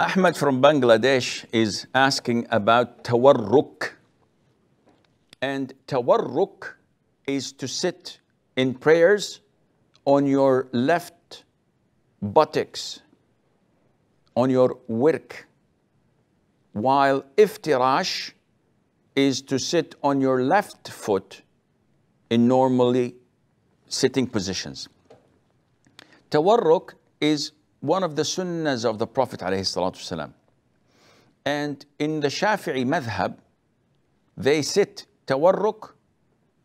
Ahmed from Bangladesh is asking about tawarruk. And tawarruk is to sit in prayers on your left buttocks, on your wirk, while iftirash is to sit on your left foot in normally sitting positions. Tawarruk is one of the sunnahs of the Prophet And in the Shafi'i madhab, they sit tawarruk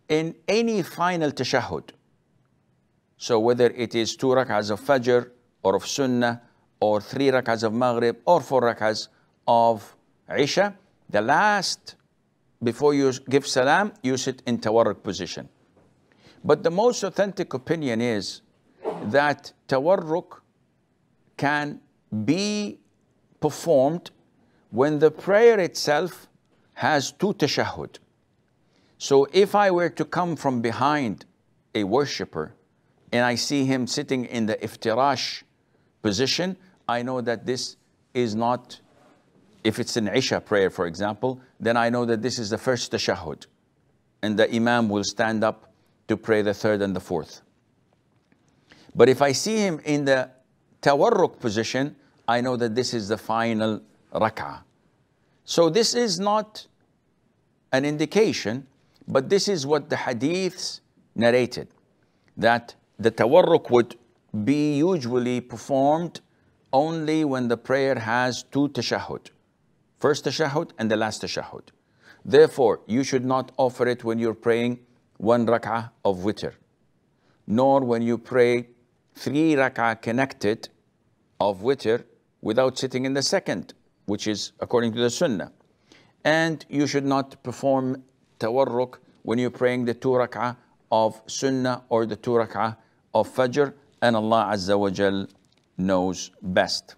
in any final tashahud. So whether it is two rak'ahs of Fajr or of Sunnah or three rak'ahs of Maghrib or four rak'ahs of Isha, the last, before you give salam, you sit in tawarruk position. But the most authentic opinion is that tawarruk can be performed when the prayer itself has two tashahhud. So if I were to come from behind a worshipper and I see him sitting in the iftirash position, I know that this is not, if it's an Isha prayer, for example, then I know that this is the first tashahhud. And the Imam will stand up to pray the third and the fourth. But if I see him in the tawarruk position, I know that this is the final rak'ah. So this is not an indication, but this is what the hadiths narrated, that the tawarruk would be usually performed only when the prayer has two tashahud, first tashahud and the last tashahud. Therefore, you should not offer it when you're praying one rak'ah of witr, nor when you pray three rak'ah connected of witr without sitting in the second, which is according to the sunnah. And you should not perform tawarruk when you're praying the two rak'ah of sunnah or the two rak'ah of fajr, and Allah Azza wa Jal knows best.